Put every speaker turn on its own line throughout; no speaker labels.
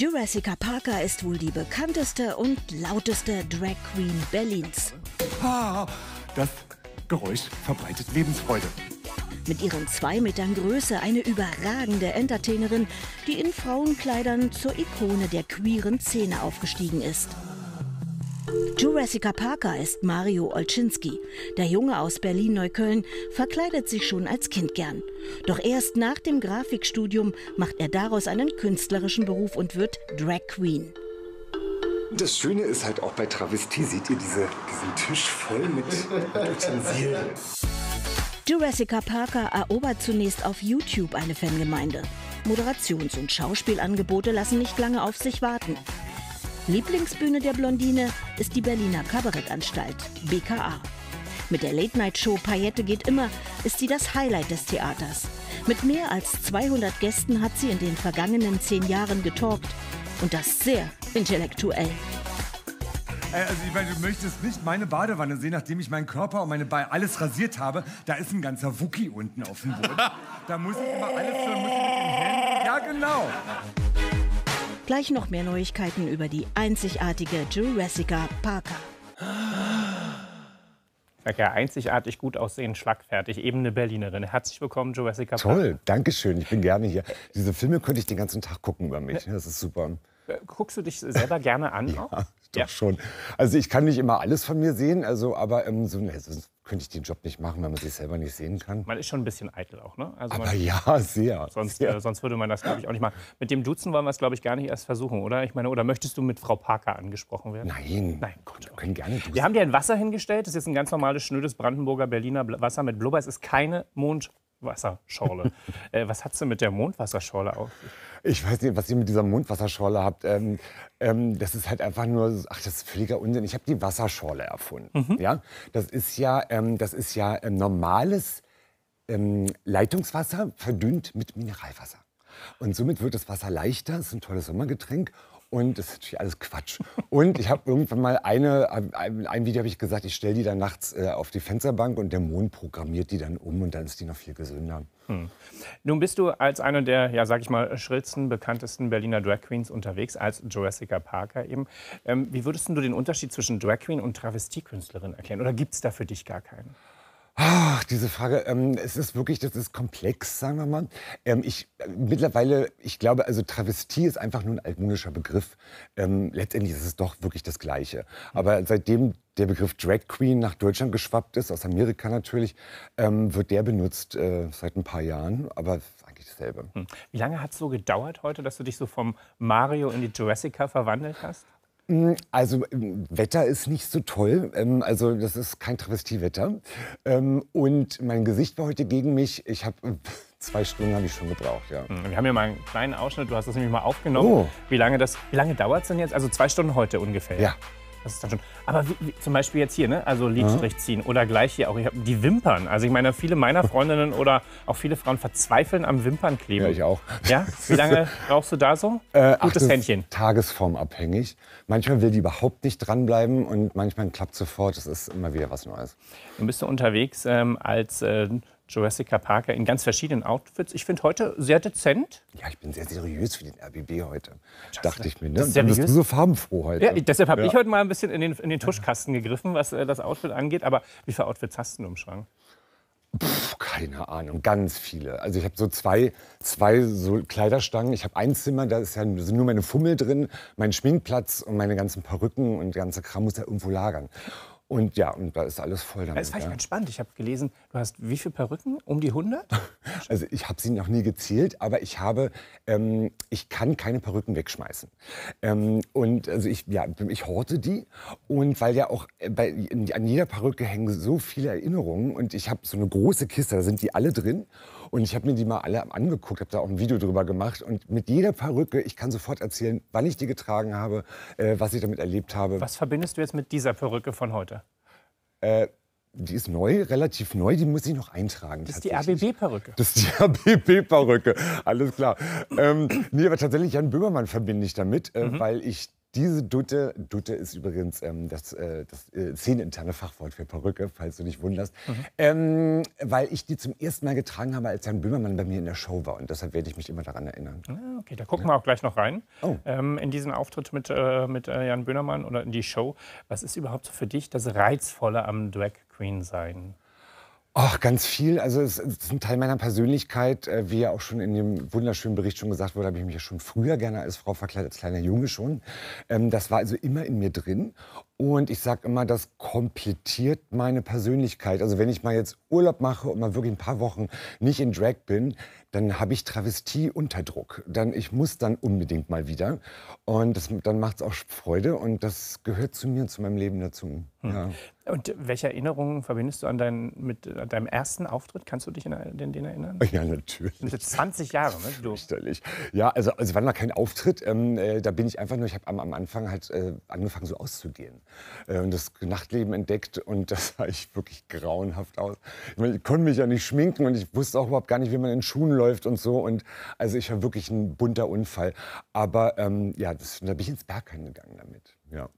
Jurassica Parker ist wohl die bekannteste und lauteste Drag Queen Berlins. Ah, das
Geräusch verbreitet Lebensfreude.
Mit ihren zwei Metern Größe eine überragende Entertainerin, die in Frauenkleidern zur Ikone der queeren Szene aufgestiegen ist. Jurassica Parker ist Mario Olczynski. Der Junge aus Berlin-Neukölln verkleidet sich schon als Kind gern. Doch erst nach dem Grafikstudium macht er daraus einen künstlerischen Beruf und wird Drag Queen.
Das Schöne ist halt auch bei Travestie, seht ihr diese, diesen Tisch voll mit, mit
Utensilien. Jurassica Parker erobert zunächst auf YouTube eine Fangemeinde. Moderations- und Schauspielangebote lassen nicht lange auf sich warten. Lieblingsbühne der Blondine ist die Berliner Kabarettanstalt, BKA. Mit der Late-Night-Show Paillette geht immer ist sie das Highlight des Theaters. Mit mehr als 200 Gästen hat sie in den vergangenen zehn Jahren getalkt. Und das sehr intellektuell.
Äh, also ich meine, du möchtest nicht meine Badewanne sehen, nachdem ich meinen Körper und meine Beine alles rasiert habe. Da ist ein ganzer Wookie unten auf dem Boden. Da muss
ich immer alles so mit den Händen. Ja, genau. Gleich noch mehr Neuigkeiten über die einzigartige Jurassica Parker.
Sag ja, einzigartig gut aussehen, schlagfertig, eben eine Berlinerin. Herzlich willkommen, Jurassica Parker. Toll,
danke schön, ich bin gerne hier. Diese Filme könnte ich den ganzen Tag gucken über mich, das ist super.
Guckst du dich selber gerne an? Ja, doch ja. schon.
Also ich kann nicht immer alles von mir sehen, also aber ähm, so, ne, sonst könnte ich den Job nicht machen, wenn man sich selber nicht sehen kann.
Man ist schon ein bisschen eitel auch, ne? Also aber man, ja, sehr. Sonst, sehr. Äh, sonst würde man das, glaube ich, auch nicht machen. Mit dem Duzen wollen wir es, glaube ich, gar nicht erst versuchen, oder? Ich meine, oder möchtest du mit Frau Parker angesprochen werden? Nein. Nein, Gott. Wir oh können gerne duzen. Wir haben dir ein Wasser hingestellt. Das ist jetzt ein ganz normales, schnödes Brandenburger Berliner Wasser mit Blubber. Es ist keine Mond. Mondwasserschorle. äh, was hat sie mit der Mondwasserschorle auf?
Ich weiß nicht, was ihr mit dieser Mondwasserschorle habt. Ähm, ähm, das ist halt einfach nur, ach, das ist völliger Unsinn. Ich habe die Wasserschorle erfunden. Mhm. Ja? Das ist ja, ähm, das ist ja ähm, normales ähm, Leitungswasser verdünnt mit Mineralwasser. Und somit wird das Wasser leichter, ist ein tolles Sommergetränk und das ist natürlich alles Quatsch. Und ich habe irgendwann mal eine, ein, Video habe ich gesagt, ich stelle die dann nachts äh, auf die Fensterbank und der Mond programmiert die dann um und dann ist die noch viel gesünder. Hm.
Nun bist du als einer der, ja, sag ich mal, schrillsten, bekanntesten Berliner Drag Queens unterwegs, als Jurassica Parker eben. Ähm, wie würdest du den Unterschied zwischen Drag Queen und Travestiekünstlerin erklären? Oder gibt es da für dich gar keinen? Ach, diese Frage, ähm, es ist wirklich, das ist komplex, sagen wir mal. Ähm, ich
äh, mittlerweile, ich glaube, also Travestie ist einfach nur ein altmodischer Begriff. Ähm, letztendlich ist es doch wirklich das Gleiche. Aber seitdem der Begriff Drag Queen nach Deutschland geschwappt ist, aus Amerika natürlich, ähm, wird der benutzt äh, seit ein paar Jahren, aber eigentlich dasselbe. Hm.
Wie lange hat es so gedauert heute, dass du dich so vom Mario in die Jurassica verwandelt hast?
Mm, also mm, Wetter ist nicht so toll. Ähm, also das ist kein Travestiewetter. Ähm, und mein Gesicht war heute gegen mich. Ich habe äh, zwei Stunden habe ich schon gebraucht, ja.
Mm, wir haben ja mal einen kleinen Ausschnitt. Du hast das nämlich mal aufgenommen. Oh. Wie lange das? Wie lange dauert es denn jetzt? Also zwei Stunden heute ungefähr. Ja. Das ist dann schon. Aber wie, wie, zum Beispiel jetzt hier, ne? also Lidstrich ziehen oder gleich hier auch die Wimpern. Also ich meine, viele meiner Freundinnen oder auch viele Frauen verzweifeln am Wimpernkleben. Ja, ich auch. Ja? Wie lange brauchst du da so? Äh, Gutes ach, Händchen. Tagesformabhängig.
Manchmal will die überhaupt nicht dranbleiben und manchmal klappt sofort. Es ist immer wieder was Neues.
Du bist du unterwegs ähm, als äh, Jurassic Parker in ganz verschiedenen Outfits. Ich finde heute sehr dezent.
Ja, ich bin sehr seriös für den RBB heute. Das dachte ich mir. Ne? Und bist du so farbenfroh heute. Ja, deshalb habe ja. ich heute
mal ein bisschen in den, in den Tuschkasten gegriffen, was äh, das Outfit angeht. Aber wie viele Outfits hast du im Schrank?
Puh, keine Ahnung, ganz viele. Also ich habe so zwei, zwei so Kleiderstangen. Ich habe ein Zimmer, da ist ja sind nur meine Fummel drin, mein Schminkplatz und meine ganzen Perücken und ganze Kram muss ja irgendwo lagern. Und ja, und da ist alles voll damit. Das fand ich ja. ganz spannend.
Ich habe gelesen, du hast wie viele Perücken? Um die 100?
Also ich habe sie noch nie gezählt, aber ich habe, ähm, ich kann keine Perücken wegschmeißen. Ähm, und also ich, ja, ich horte die. Und weil ja auch äh, bei, an jeder Perücke hängen so viele Erinnerungen. Und ich habe so eine große Kiste, da sind die alle drin. Und ich habe mir die mal alle angeguckt, habe da auch ein Video drüber gemacht. Und mit jeder Perücke, ich kann sofort erzählen, wann ich die getragen habe, äh, was ich damit erlebt habe.
Was verbindest du jetzt mit dieser Perücke von heute?
Äh, die ist neu, relativ neu, die muss ich noch eintragen. Das ist die RBB-Perücke. Das ist die RBB-Perücke, alles klar. Ähm, nee, aber tatsächlich Jan Böhmermann verbinde ich damit, äh, mhm. weil ich diese Dutte, Dutte ist übrigens ähm, das, äh, das äh, szeneninterne Fachwort für Perücke, falls du dich wunderst, mhm. ähm, weil ich die zum ersten Mal getragen habe, als Jan Böhmermann bei mir in der Show war. Und deshalb werde ich mich immer daran erinnern.
Ah, okay, da gucken ja. wir auch gleich noch rein. Oh. Ähm, in diesen Auftritt mit, äh, mit äh, Jan Böhmermann oder in die Show. Was ist überhaupt für dich das Reizvolle am Drag Queen sein?
Ach, ganz viel. Also es ist ein Teil meiner Persönlichkeit. Äh, wie ja auch schon in dem wunderschönen Bericht schon gesagt wurde, habe ich mich ja schon früher gerne als Frau verkleidet, als kleiner Junge schon. Ähm, das war also immer in mir drin. Und ich sage immer, das komplettiert meine Persönlichkeit. Also wenn ich mal jetzt Urlaub mache und mal wirklich ein paar Wochen nicht in Drag bin, dann habe ich Travestie unter Druck. Dann, ich muss dann unbedingt mal wieder. Und das, dann macht es auch Freude und das gehört zu mir, zu meinem Leben dazu. Hm. Ja.
Und welche Erinnerungen verbindest du an, dein, mit, deinem ersten Auftritt? Kannst du dich an den, den erinnern? Oh ja, natürlich. Das sind 20 Jahre, ne? Du.
Fürchterlich. Ja, also es also war noch kein Auftritt. Ähm, äh, da bin ich einfach nur, ich habe am, am Anfang halt äh, angefangen so auszugehen. Äh, und das Nachtleben entdeckt und das sah ich wirklich grauenhaft aus. Ich, meine, ich konnte mich ja nicht schminken und ich wusste auch überhaupt gar nicht, wie man in Schuhen läuft und so. Und also ich war wirklich ein bunter Unfall. Aber ähm, ja, das, da bin ich ins Bergheim gegangen damit.
Ja.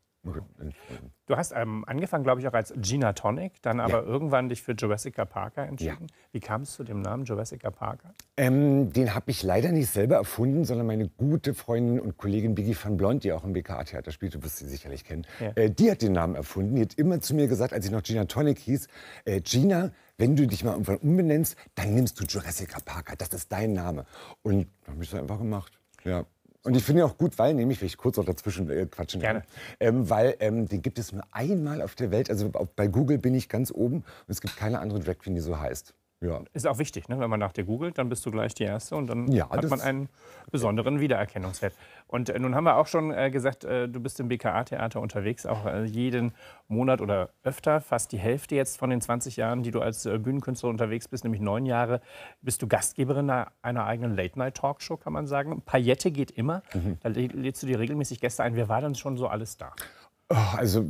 Du hast ähm, angefangen, glaube ich, auch als Gina Tonic, dann aber ja. irgendwann dich für Jurassica Parker entschieden. Ja. Wie kam es zu dem Namen Jurassica Parker?
Ähm, den habe ich leider nicht selber erfunden, sondern meine gute Freundin und Kollegin Biggie van Blond, die auch im BKA-Theater spielt, du wirst sie sicherlich kennen, ja. äh, die hat den Namen erfunden. Die hat immer zu mir gesagt, als ich noch Gina Tonic hieß, äh, Gina, wenn du dich mal irgendwann umbenennst, dann nimmst du Jurassica Parker. Das ist dein Name. Und habe ich es einfach gemacht. Ja. Und ich finde ihn auch gut, weil nämlich, wenn ich kurz noch dazwischen äh, quatschen Gerne. Ähm, weil ähm, den gibt es nur einmal auf der Welt. Also bei Google bin ich ganz oben und es gibt keine andere Drag Queen, die so heißt. Ja.
Ist auch wichtig, ne? wenn man nach dir googelt, dann bist du gleich die Erste und dann ja, hat man einen besonderen Wiedererkennungswert. Und äh, nun haben wir auch schon äh, gesagt, äh, du bist im BKA-Theater unterwegs, auch äh, jeden Monat oder öfter, fast die Hälfte jetzt von den 20 Jahren, die du als äh, Bühnenkünstler unterwegs bist, nämlich neun Jahre, bist du Gastgeberin einer, einer eigenen Late-Night-Talkshow, kann man sagen. Paillette geht immer, mhm. da lädst du dir regelmäßig Gäste ein. Wer war denn schon so alles da?
Oh, also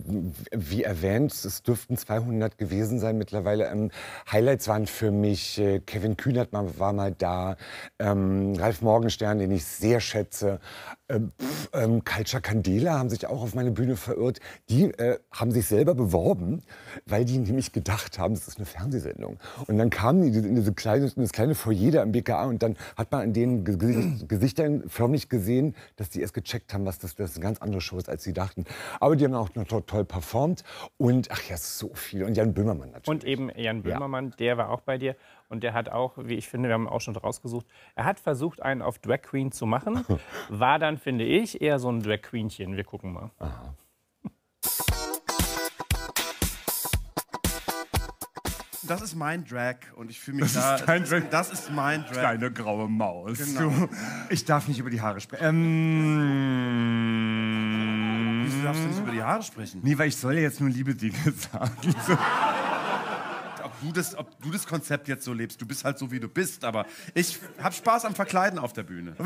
wie erwähnt, es dürften 200 gewesen sein mittlerweile. Ähm, Highlights waren für mich, äh, Kevin Kühnert war mal da, ähm, Ralf Morgenstern, den ich sehr schätze, ähm, ähm, Candela haben sich auch auf meine Bühne verirrt. Die äh, haben sich selber beworben, weil die nämlich gedacht haben, das ist eine Fernsehsendung. Und dann kamen die in, diese kleine, in das kleine Foyer da im BKA und dann hat man an den Gesichtern förmlich gesehen, dass die erst gecheckt haben, was das, das eine ganz andere Show ist, als sie dachten. Aber die haben dann auch noch toll performt. Und ach ja, so viel. Und Jan Böhmermann
natürlich. Und eben Jan Böhmermann, ja. der war auch bei dir. Und der hat auch, wie ich finde, wir haben auch schon rausgesucht, er hat versucht, einen auf Drag Queen zu machen. War dann, finde ich, eher so ein Drag Queenchen. Wir gucken mal. Aha.
das ist mein Drag und ich fühle mich das da. Ist dein Drag. Das ist mein Drag. Kleine graue Maus. Genau. Ich darf nicht über die Haare sprechen. Ähm, die Haare sprechen. Nee, weil ich soll ja jetzt nur liebe Dinge sagen. So. ob, du das, ob du das Konzept jetzt so lebst, du bist halt so, wie du bist, aber ich hab Spaß am Verkleiden auf der Bühne.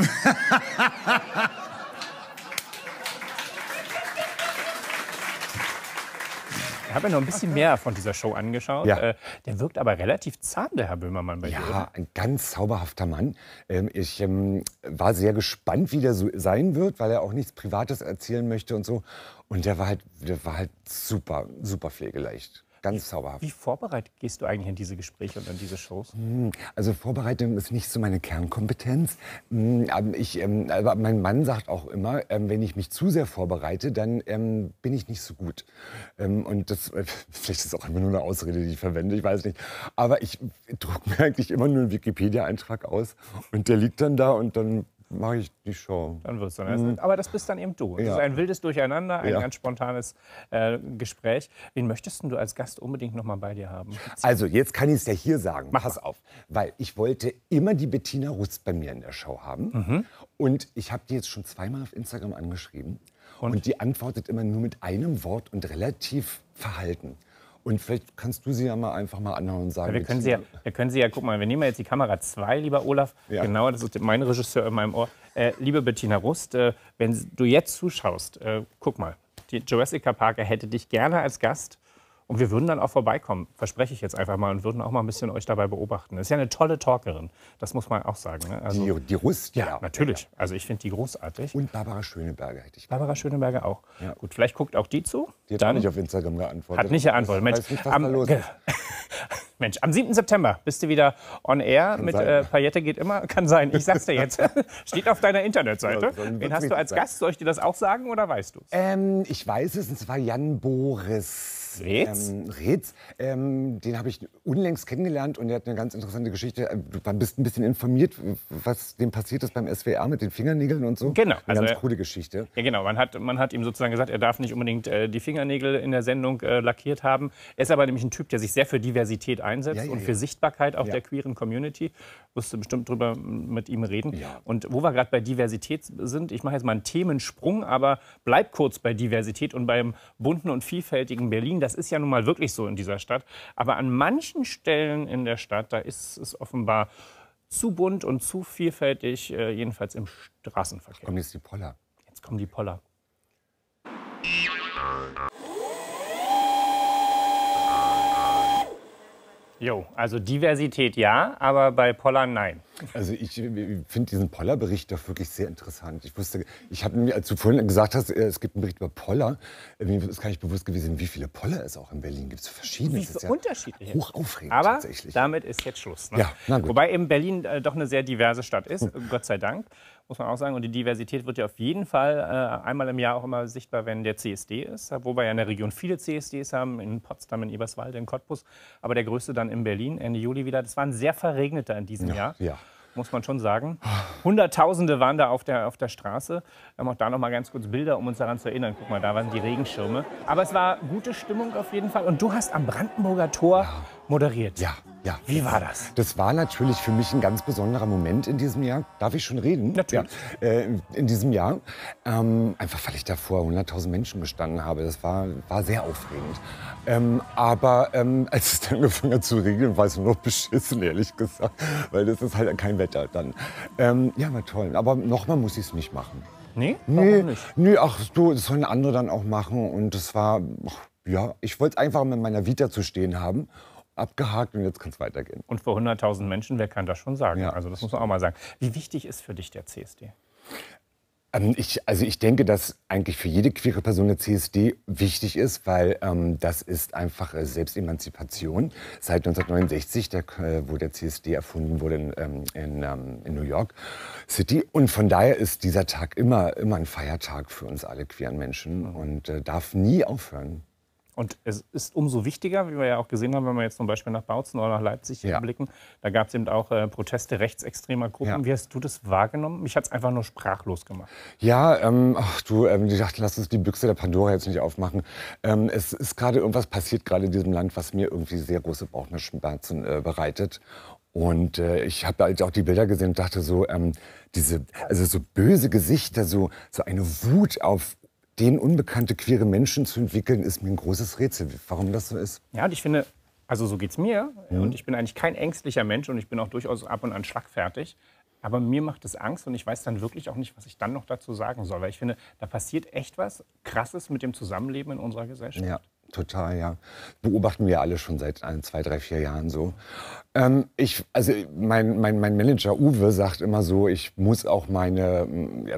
habe ja noch ein bisschen mehr von dieser Show angeschaut. Ja. Äh, der wirkt aber relativ zahm, der Herr Böhmermann bei ja, dir. Ja,
ein ganz zauberhafter Mann. Ähm, ich ähm, war sehr gespannt, wie der so sein wird, weil er auch nichts Privates erzählen möchte und so. Und der war halt, der war halt super, super pflegeleicht ganz zauberhaft. Wie vorbereitet gehst du
eigentlich in diese Gespräche und in
diese Shows? Hm, also Vorbereitung ist nicht so meine Kernkompetenz. Aber, hm, ähm, ich, ähm, aber mein Mann sagt auch immer, ähm, wenn ich mich zu sehr vorbereite, dann bin ich nicht so gut. Und das, äh, vielleicht ist es auch immer nur eine Ausrede, die ich verwende, ich weiß nicht. Aber ich drucke mir eigentlich immer nur einen Wikipedia-Eintrag aus und der liegt dann da und dann mache ich die Show. Dann wirst du. Dann. Mhm.
Aber das bist dann eben du. Es ja. ist ein wildes Durcheinander, ein ja. ganz spontanes äh, Gespräch. Wen möchtest du als Gast unbedingt noch mal bei dir haben? Also,
jetzt kann ich es ja hier sagen. Mach es auf. Weil ich wollte immer die Bettina Rutz bei mir in der Show haben. Mhm. Und ich habe die jetzt schon zweimal auf Instagram angeschrieben. Und? und? die antwortet immer nur mit einem Wort und relativ verhalten. Und vielleicht kannst du sie ja mal einfach mal
anhören und sagen. Ja, wir können sie ja, wir können sie ja, guck mal, wir nehmen jetzt die Kamera 2, lieber Olaf. Ja. Genau, das ist mein Regisseur in meinem Ohr. Äh, liebe Bettina Rust, äh, wenn du jetzt zuschaust, äh, guck mal, die Jurassic Parker hätte dich gerne als Gast und wir würden dann auch vorbeikommen, verspreche ich jetzt einfach mal, und würden auch mal ein bisschen euch dabei beobachten. Ist ja eine tolle Talkerin, das muss man auch sagen. Ne? Also, die, die Rust, ja. ja natürlich. Ja. Also ich finde die großartig. Und Barbara Schöneberger hätte ich. Barbara Schöneberger auch. Ja. Gut, vielleicht guckt auch die zu. Die hat dann nicht auf Instagram geantwortet. Hat nicht geantwortet. Mensch, nicht, was am, da los ist. Mensch, am 7. September bist du wieder on air kann mit äh, Paillette geht immer. Kann sein, ich sag's dir jetzt. Steht auf deiner Internetseite. Ja, Wen hast du als sein. Gast? Soll ich dir das auch sagen oder weißt du Ähm, ich
weiß es, und zwar Jan Boris. Ritz. Ähm, Ritz. Ähm, den habe ich unlängst kennengelernt und der hat eine ganz interessante Geschichte. Äh, du bist ein bisschen informiert, was dem passiert ist beim SWR mit den Fingernägeln und so. Genau. Eine also, ganz äh, coole Geschichte.
Ja, genau. Man hat, man hat ihm sozusagen gesagt, er darf nicht unbedingt äh, die Fingernägel in der Sendung äh, lackiert haben. Er ist aber nämlich ein Typ, der sich sehr für Diversität einsetzt ja, ja, und für Sichtbarkeit auch der queeren Community. Wirst du bestimmt drüber mit ihm reden. Und wo wir gerade bei Diversität sind, ich mache jetzt mal einen Themensprung, aber bleib kurz bei Diversität und beim bunten und vielfältigen Berlin. Das ist ja nun mal wirklich so in dieser Stadt. Aber an manchen Stellen in der Stadt, da ist es offenbar zu bunt und zu vielfältig, äh, jedenfalls im Straßenverkehr. Jetzt Kommen jetzt die Poller. Jetzt kommen die Poller. Jo, also Diversität ja, aber bei Poller nein. Also ich finde diesen
Poller-Bericht doch wirklich sehr interessant. Ich wusste, ich habe mir, als du vorhin gesagt hast, äh, es gibt einen Bericht über Poller, äh, mir ist gar nicht bewusst gewesen, wie viele Poller es auch in Berlin gibt. Es verschiedene. Wie viele ja unterschiedliche.
Hoch aufregend Aber tatsächlich. damit ist jetzt Schluss. Ne? Ja, Wobei eben Berlin äh, doch eine sehr diverse Stadt ist, Gott sei Dank muss man auch sagen. Und die Diversität wird ja auf jeden Fall äh, einmal im Jahr auch immer sichtbar, wenn der CSD ist, wo wir ja in der Region viele CSDs haben, in Potsdam, in Eberswalde, in Cottbus, aber der größte dann in Berlin Ende Juli wieder. Das war ein sehr verregneter in diesem ja, Jahr. Ja muss man schon sagen. Hunderttausende waren da auf der, auf der Straße. Wir haben auch da noch mal ganz kurz Bilder, um uns daran zu erinnern. Guck mal, da waren die Regenschirme. Aber es war gute Stimmung auf jeden Fall. Und du hast am Brandenburger Tor moderiert. Ja.
Ja. Wie war das? Das war natürlich für mich ein ganz besonderer Moment in diesem Jahr. Darf ich schon reden? Natürlich. Ja, äh, in diesem Jahr. Ähm, einfach weil ich da vor 100.000 Menschen gestanden habe. Das war, war sehr aufregend. Ähm, aber ähm, als es dann angefangen hat zu regnen, war es nur noch beschissen, ehrlich gesagt. Weil das ist halt kein Wetter dann. Ähm, ja, war toll. Aber nochmal muss ich es nicht machen. Nee? Warum nee, nicht? Nee, ach du, das sollen andere dann auch machen. Und das war, ach, ja, ich wollte es einfach mit meiner Vita zu stehen haben abgehakt
und jetzt kann es weitergehen. Und vor 100.000 Menschen, wer kann das schon sagen? Ja. Also das muss man auch mal sagen. Wie wichtig ist für dich der CSD?
Ähm, ich, also ich denke, dass eigentlich für jede queere Person der CSD wichtig ist, weil ähm, das ist einfach äh, Selbstemanzipation. Seit 1969, der, äh, wo der CSD erfunden wurde in, ähm, in, ähm, in, New York City. Und von daher ist dieser Tag immer, immer ein Feiertag für uns alle queeren Menschen mhm. und äh, darf nie aufhören.
Und es ist umso wichtiger, wie wir ja auch gesehen haben, wenn wir jetzt zum Beispiel nach Bautzen oder nach Leipzig ja. blicken, da gab es eben auch äh, Proteste rechtsextremer Gruppen. Ja. Wie hast du das wahrgenommen? Mich hat es einfach nur sprachlos gemacht.
Ja, ähm, ach du, ähm, ich dachte, lass uns die Büchse der Pandora jetzt nicht aufmachen. Ähm, es ist gerade irgendwas passiert gerade in diesem Land, was mir irgendwie sehr große Bauchschmerzen äh, bereitet. Und äh, ich habe halt auch die Bilder gesehen und dachte so, ähm, diese, also so böse Gesichter, so, so eine Wut auf Ideen, unbekannte queere Menschen zu entwickeln, ist mir ein großes Rätsel, warum das so ist.
Ja, und ich finde, also so geht es mir. Mhm. Und ich bin eigentlich kein ängstlicher Mensch und ich bin auch durchaus ab und an schlagfertig. Aber mir macht es Angst und ich weiß dann wirklich auch nicht, was ich dann noch dazu sagen soll. Weil ich finde, da passiert echt was Krasses mit dem Zusammenleben in unserer Gesellschaft.
Ja. Total, ja. Beobachten wir alle schon seit ein, zwei, drei, vier Jahren so. Ähm, ich, also mein, mein, mein Manager Uwe sagt immer so, ich muss auch meine,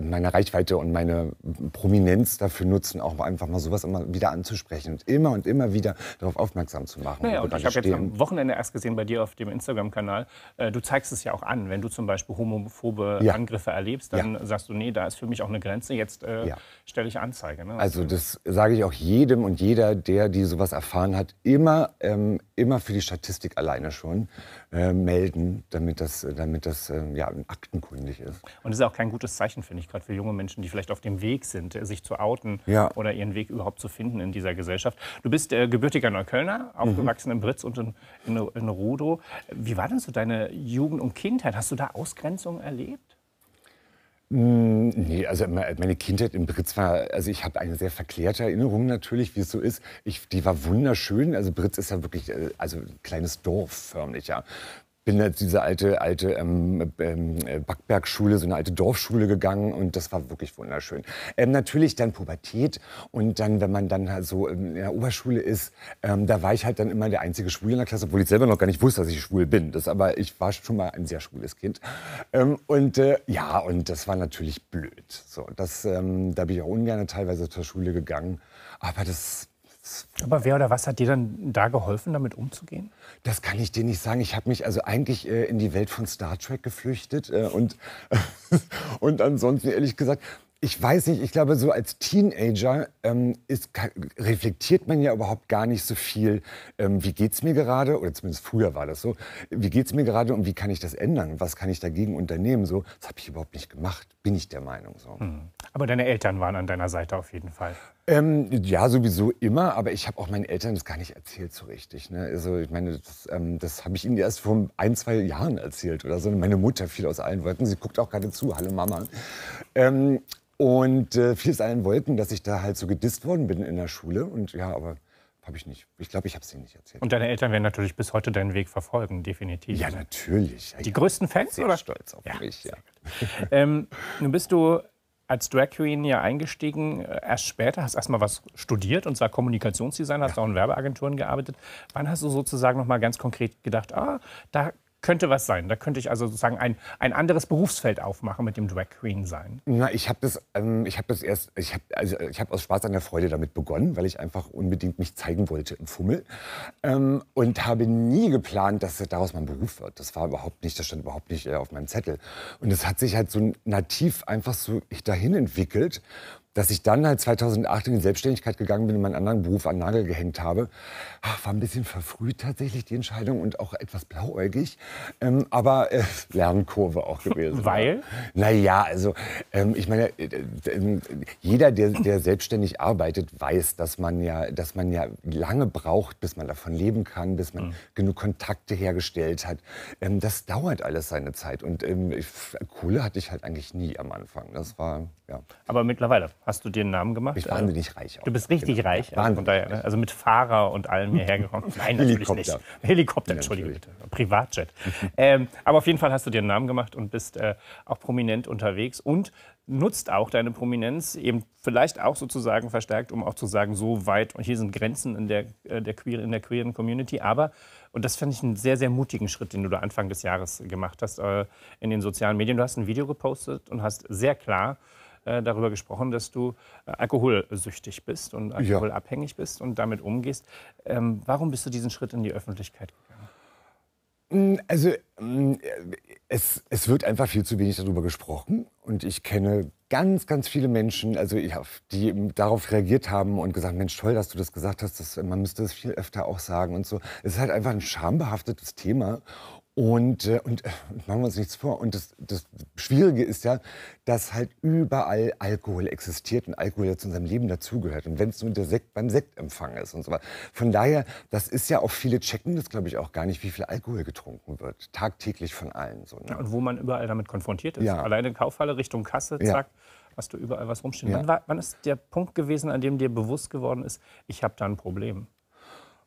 meine Reichweite und meine Prominenz dafür nutzen, auch einfach mal sowas immer wieder anzusprechen und immer und immer wieder darauf aufmerksam zu machen. Naja, und ich habe jetzt am
Wochenende erst gesehen bei dir auf dem Instagram-Kanal, äh, du zeigst es ja auch an, wenn du zum Beispiel homophobe ja. Angriffe erlebst, dann ja. sagst du, nee, da ist für mich auch eine Grenze, jetzt äh, ja. stelle ich Anzeige. Ne? Also, also
das sage ich auch jedem und jeder, der der, die sowas erfahren hat, immer, ähm, immer für die Statistik alleine schon äh, melden, damit das, äh, damit das äh, ja, aktenkundig ist.
Und das ist auch kein gutes Zeichen, finde ich, gerade für junge Menschen, die vielleicht auf dem Weg sind, äh, sich zu outen ja. oder ihren Weg überhaupt zu finden in dieser Gesellschaft. Du bist äh, gebürtiger Neuköllner, aufgewachsen mhm. in Britz und in, in, in Rudow. Wie war denn so deine Jugend und Kindheit? Hast du da Ausgrenzung erlebt?
Hm, nee, also meine Kindheit in Britz war, also ich habe eine sehr verklärte Erinnerung natürlich, wie es so ist. Ich, die war wunderschön. Also Britz ist ja wirklich, äh, also ein kleines Dorf förmlich, ja bin jetzt diese alte, alte ähm, ähm, äh, Backbergschule, so eine alte Dorfschule gegangen und das war wirklich wunderschön. Ähm, natürlich dann Pubertät und dann, wenn man dann so in der Oberschule ist, ähm, da war ich halt dann immer der einzige Schwule in der Klasse, obwohl ich selber noch gar nicht wusste, dass ich schwul bin. Das, aber ich war schon mal ein sehr schwules Kind. Ähm, und äh, ja, und das war natürlich blöd. So, das, ähm, da bin ich auch ungern teilweise zur Schule gegangen. Aber das
aber wer oder was hat dir dann da geholfen, damit umzugehen? Das
kann ich dir nicht sagen. Ich habe mich also eigentlich äh, in die Welt von Star Trek geflüchtet äh, und, und ansonsten ehrlich gesagt, ich weiß nicht, ich glaube, so als Teenager ähm, ist, reflektiert man ja überhaupt gar nicht so viel, ähm, wie es mir gerade, oder zumindest früher war das so, wie geht es mir gerade und wie kann ich das ändern, was kann ich dagegen unternehmen, so, das habe ich überhaupt nicht gemacht, bin ich der Meinung so. Mhm.
Aber deine Eltern waren an deiner Seite auf jeden Fall.
Ähm, ja, sowieso immer, aber ich habe auch meinen Eltern das gar nicht erzählt so richtig. Ne? Also ich meine, das, ähm, das habe ich ihnen erst vor ein, zwei Jahren erzählt oder so. Meine Mutter fiel aus allen Wolken, sie guckt auch gerade zu, hallo Mama. Ähm, und äh, fiel aus allen Wolken, dass ich da halt so gedisst worden bin in der Schule. Und ja, aber habe ich nicht. Ich glaube, ich habe es ihnen nicht erzählt.
Und deine Eltern werden natürlich bis heute deinen Weg verfolgen, definitiv. Ja,
natürlich. Ja, die ja. größten Fans, Sehr oder?
stolz auf ja. mich, ja. Ähm, nun bist du als Drag Queen ja eingestiegen, äh, erst später, hast erstmal was studiert und zwar Kommunikationsdesign, hast ja. auch in Werbeagenturen gearbeitet. Wann hast du sozusagen nochmal ganz konkret gedacht, ah, da könnte was sein. Da könnte ich also sozusagen ein, ein anderes Berufsfeld aufmachen mit dem Drag Queen sein.
Na, ich habe das, ähm, ich habe das erst, ich habe also ich hab aus Spaß an der Freude damit begonnen, weil ich einfach unbedingt mich zeigen wollte im Fummel ähm, und habe nie geplant, dass daraus mein Beruf wird. Das war überhaupt nicht, das stand überhaupt nicht äh, auf meinem Zettel. Und es hat sich halt so nativ einfach so dahin entwickelt dass ich dann halt 2008 in die Selbstständigkeit gegangen bin und meinen anderen Beruf an den Nagel gehängt habe, ah, war ein bisschen verfrüht tatsächlich die Entscheidung und auch etwas blauäugig, ähm, aber äh, Lernkurve auch gewesen. Weil? Naja, also ähm, ich meine, äh, ähm, jeder, der, der selbstständig arbeitet, weiß, dass man, ja, dass man ja lange braucht, bis man davon leben kann, bis man mhm. genug Kontakte hergestellt hat. Ähm, das dauert alles seine Zeit und ähm, ich, Kohle hatte ich halt eigentlich
nie am Anfang. Das war, ja. Aber mittlerweile Hast du dir einen Namen gemacht? Ich war also, wahnsinnig also, reich. Auch. Du bist richtig genau. reich. Also, von daher, ne? also mit Fahrer und allem hierher gekommen. Nein, natürlich Helikopter. nicht. Helikopter, Entschuldigung. Privatjet. ähm, aber auf jeden Fall hast du dir einen Namen gemacht und bist äh, auch prominent unterwegs und nutzt auch deine Prominenz eben vielleicht auch sozusagen verstärkt, um auch zu sagen, so weit und hier sind Grenzen in der, äh, der, queer, in der queeren Community. Aber, und das fand ich einen sehr, sehr mutigen Schritt, den du da Anfang des Jahres gemacht hast äh, in den sozialen Medien. Du hast ein Video gepostet und hast sehr klar äh, darüber gesprochen, dass du äh, alkoholsüchtig bist und alkoholabhängig bist und damit umgehst. Ähm, warum bist du diesen Schritt in die Öffentlichkeit
gegangen? Mm, also mm, es, es wird einfach viel zu wenig darüber gesprochen und ich kenne ganz, ganz viele Menschen, also die darauf reagiert haben und gesagt, Mensch, toll, dass du das gesagt hast, das, man müsste das viel öfter auch sagen und so. Es ist halt einfach ein schambehaftetes Thema und, äh, und, äh, machen wir uns nichts vor. Und das, das, Schwierige ist ja, dass halt überall Alkohol existiert und Alkohol ja zu unserem Leben dazugehört. Und wenn es nur der Sekt beim Sektempfang ist und so weiter. Von daher, das ist ja auch viele checken das, glaube ich, auch gar nicht, wie viel Alkohol getrunken wird. Tagtäglich von allen. So, ne? und
wo man überall damit konfrontiert ist. Ja. Alleine Kaufhalle Richtung Kasse, zack. Ja. Hast du überall was rumstehen. Ja. Wann, war, wann ist der Punkt gewesen, an dem dir bewusst geworden ist, ich habe da ein Problem?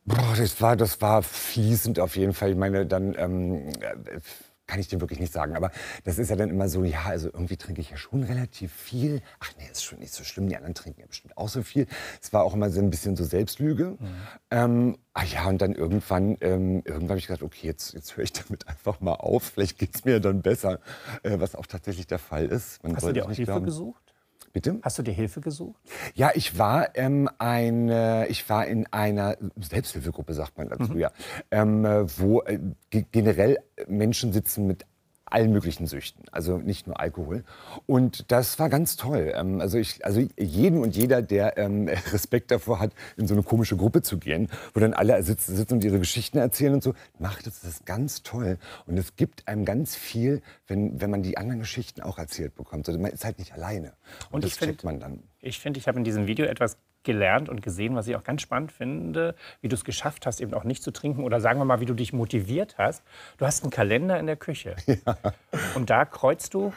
Boah, das war, das war fließend auf jeden Fall. Ich meine, dann ähm, äh, kann ich dir wirklich nicht sagen. Aber das ist ja dann immer so, ja, also irgendwie trinke ich ja schon relativ viel. Ach nee, ist schon nicht so schlimm. Die anderen trinken ja bestimmt auch so viel. Es war auch immer so ein bisschen so Selbstlüge. Mhm. Ähm, ah ja, und dann irgendwann, ähm, irgendwann habe ich gesagt, okay, jetzt, jetzt höre ich damit einfach mal auf. Vielleicht geht es mir dann besser, äh, was auch tatsächlich der Fall ist. Man Hast du dir auch Hilfe gesucht? Bitte? Hast du dir Hilfe gesucht? Ja, ich war, ähm, eine, ich war in einer Selbsthilfegruppe, sagt man dazu, mhm. ja, ähm, äh, wo äh, generell Menschen sitzen mit allen möglichen Süchten, also nicht nur Alkohol. Und das war ganz toll. Ähm, also, ich, also jeden und jeder, der ähm, Respekt davor hat, in so eine komische Gruppe zu gehen, wo dann alle sitzen, sitzen und ihre Geschichten erzählen und so, macht das, das ganz toll. Und es gibt einem ganz viel, wenn, wenn man die anderen Geschichten auch erzählt
bekommt. Also man ist halt nicht alleine. Und, und das find, checkt man dann. Ich finde, ich habe in diesem Video etwas gelernt und gesehen, was ich auch ganz spannend finde, wie du es geschafft hast, eben auch nicht zu trinken oder sagen wir mal, wie du dich motiviert hast. Du hast einen Kalender in der Küche ja. und da kreuzt du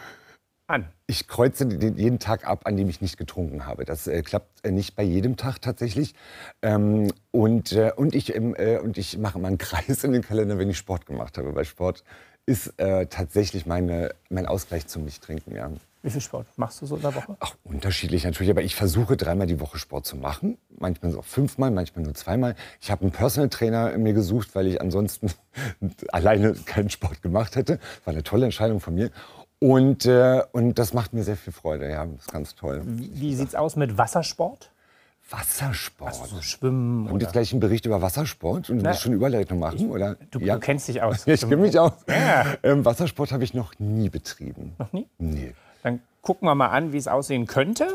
an.
Ich kreuze den, jeden Tag ab, an dem ich nicht getrunken habe. Das äh, klappt äh, nicht bei jedem Tag tatsächlich. Ähm, und, äh, und ich, ähm, äh, ich mache immer einen Kreis in den Kalender, wenn ich Sport gemacht habe. Weil Sport ist äh, tatsächlich meine, mein Ausgleich zum Nichttrinken. Ja.
Wie viel Sport machst du so in der Woche? Ach,
unterschiedlich natürlich, aber ich versuche dreimal die Woche Sport zu machen. Manchmal auch fünfmal, manchmal nur zweimal. Ich habe einen Personal Trainer mir gesucht, weil ich ansonsten alleine keinen Sport gemacht hätte. War eine tolle Entscheidung von mir. Und, äh, und das macht mir sehr viel Freude, ja, das ist ganz toll.
Wie, wie es aus mit Wassersport? Wassersport. Also so schwimmen. Und jetzt gleich
einen Bericht über Wassersport und du Na, musst schon Überleitung machen, ich, oder?
Du, ja. du, kennst dich aus. ich kenne mich aus. Ja.
Ähm, Wassersport habe ich noch nie betrieben. Noch nie? Nee.
Dann gucken wir mal an, wie es aussehen könnte.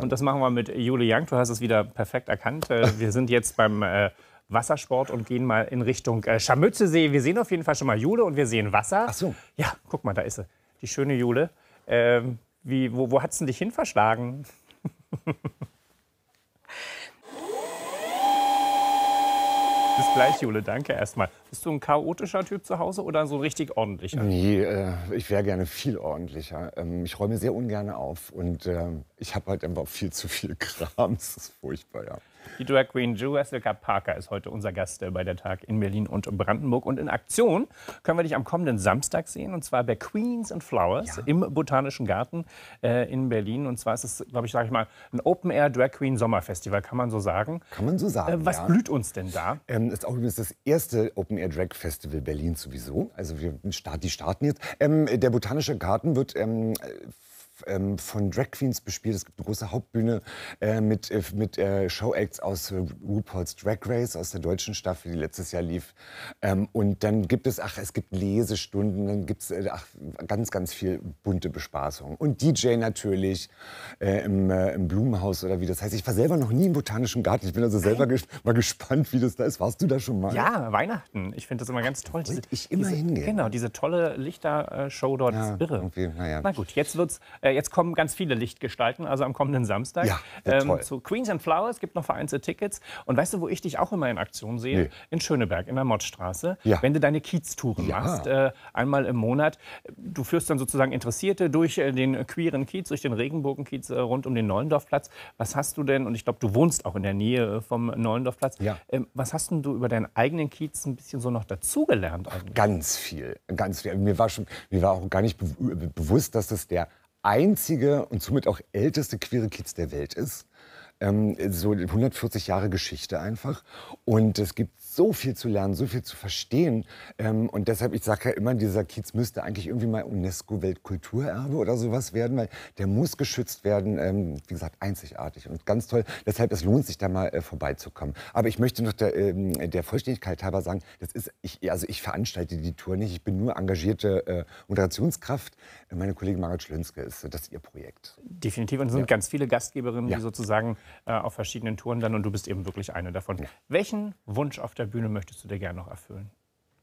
Und das machen wir mit Jule Young. Du hast es wieder perfekt erkannt. Äh, wir sind jetzt beim äh, Wassersport und gehen mal in Richtung äh, Scharmützesee. Wir sehen auf jeden Fall schon mal Jule und wir sehen Wasser. Ach so. Ja, guck mal, da ist sie. Die schöne Jule. Ähm, wie, wo, wo es denn dich hin verschlagen? Bis gleich, Jule. Danke erstmal. Bist du ein chaotischer Typ zu Hause oder so richtig ordentlicher?
Nee, äh, ich wäre gerne viel ordentlicher. Ähm, ich räume sehr ungern auf und äh, ich habe halt einfach viel zu viel Kram. Das ist furchtbar, ja.
Die Drag Queen Jessica Parker ist heute unser Gast äh, bei der Tag in Berlin und Brandenburg. Und in Aktion können wir dich am kommenden Samstag sehen, und zwar bei Queens and Flowers ja. im Botanischen Garten äh, in Berlin. Und zwar ist es, glaube ich, sage ich mal, ein Open-Air Drag Queen Sommerfestival, kann man so sagen. Kann man so sagen. Äh, was ja. blüht uns denn da?
Ähm, ist auch übrigens das erste Open-Air Air Drag Festival Berlin sowieso. Also wir, die starten jetzt. Ähm, der Botanische Garten wird ähm, ähm, von Drag Queens bespielt. Es gibt eine große Hauptbühne äh, mit, äh, mit äh, Showacts aus äh, RuPaul's Drag Race, aus der deutschen Staffel, die letztes Jahr lief. Ähm, und dann gibt es, ach, es gibt Lesestunden, dann gibt es äh, ach, ganz, ganz viel bunte Bespaßung. Und DJ natürlich äh, im, im, Blumenhaus oder wie das heißt. Ich war selber noch nie im Botanischen Garten. Ich bin also selber ges mal gespannt, wie das da ist. Warst du da schon mal? Ja,
Weihnachten. Ich finde das immer ganz toll. Diese, ich immer diese, hingehen. Genau, diese tolle Lichter-Show dort ja, ist irre. Na, ja. na gut, jetzt wird's. Äh, äh, jetzt kommen ganz viele Lichtgestalten, also am kommenden Samstag. Ja, ähm, zu Queens and Flowers gibt noch vereinzelte Tickets. Und weißt du, wo ich dich auch immer in Aktion sehe? Nee. In Schöneberg, in der Mottstraße. Ja. Wenn du deine Kieztouren ja. machst, äh, einmal im Monat. Du führst dann sozusagen Interessierte durch äh, den queeren Kiez, durch den Regenbogenkiez äh, rund um den Neulendorfplatz. Was hast du denn, und ich glaube, du wohnst auch in der Nähe äh, vom Neulendorfplatz, ja. ähm, was hast denn du über deinen eigenen Kiez ein bisschen so noch dazugelernt
Ganz viel, ganz viel. Mir war, schon, mir war auch gar nicht be bewusst, dass das der einzige und somit auch älteste queere Kids der Welt ist. Ähm, so 140 Jahre Geschichte einfach. Und es gibt so viel zu lernen, so viel zu verstehen. Ähm, und deshalb, ich sage ja immer, dieser Kiez müsste eigentlich irgendwie mal UNESCO-Weltkulturerbe oder sowas werden, weil der muss geschützt werden. Ähm, wie gesagt, einzigartig und ganz toll. Deshalb, es lohnt sich da mal äh, vorbeizukommen. Aber ich möchte noch der, ähm, der Vollständigkeit halber sagen, das ist, ich, also ich veranstalte die Tour nicht. Ich bin nur engagierte äh, Moderationskraft. Meine Kollegin Margaret Schlönske ist äh, das
ist ihr Projekt. Definitiv. Und es sind ja. ganz viele Gastgeberinnen, ja. die sozusagen äh, auf verschiedenen Touren dann und du bist eben wirklich eine davon. Ja. Welchen Wunsch auf der der Bühne möchtest du dir gerne noch erfüllen?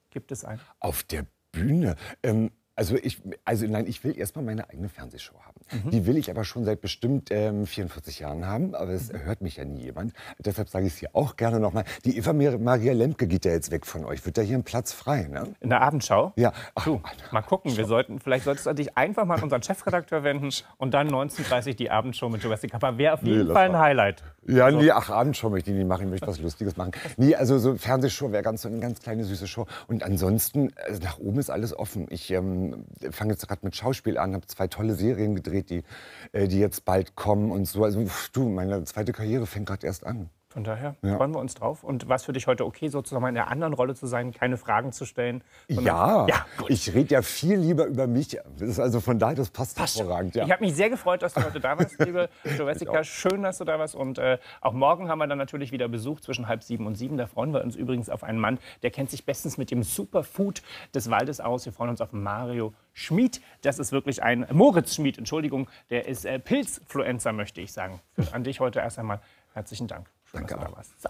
Gibt es einen?
Auf der Bühne? Ähm, also ich, also nein, ich will erstmal meine eigene Fernsehshow haben. Mhm. Die will ich aber schon seit bestimmt ähm, 44 Jahren haben, aber es mhm. hört mich ja nie jemand. Deshalb sage ich es hier auch gerne nochmal. Die Eva Maria Lemke geht ja jetzt weg von euch. Wird da hier ein Platz frei, ne?
In der Abendschau? Ja. Ach, du, mal gucken, wir sollten, vielleicht solltest du dich einfach mal an unseren Chefredakteur wenden und dann 19.30 die Abendshow mit Jurassic Park. Wäre auf jeden nee, Fall ein mal. Highlight. Ja, also. nee, ach,
Abendshow möchte ich nicht machen, ich möchte was Lustiges machen. Nee, also so Fernsehshow wäre ganz so eine ganz kleine süße Show. Und ansonsten, also nach oben ist alles offen. Ich ähm, ähm, fange jetzt gerade mit Schauspiel an, habe zwei tolle Serien gedreht, die, äh, die jetzt bald kommen und so. Also, pff, du, meine zweite Karriere fängt gerade erst an.
Von daher ja. freuen wir uns drauf. Und was für dich heute okay, sozusagen in der anderen Rolle zu sein, keine Fragen zu stellen?
Ja, ja ich rede ja viel lieber über mich. also von daher, das passt, passt. hervorragend. Ja. Ich
habe mich sehr gefreut, dass du heute da warst, liebe Jessica. Schön, dass du da warst. Und äh, auch morgen haben wir dann natürlich wieder Besuch zwischen halb sieben und sieben. Da freuen wir uns übrigens auf einen Mann, der kennt sich bestens mit dem Superfood des Waldes aus. Wir freuen uns auf Mario Schmid. Das ist wirklich ein Moritz Schmid, Entschuldigung. Der ist äh, Pilzfluencer, möchte ich sagen. An dich heute erst einmal herzlichen Dank. Danke, Abbas.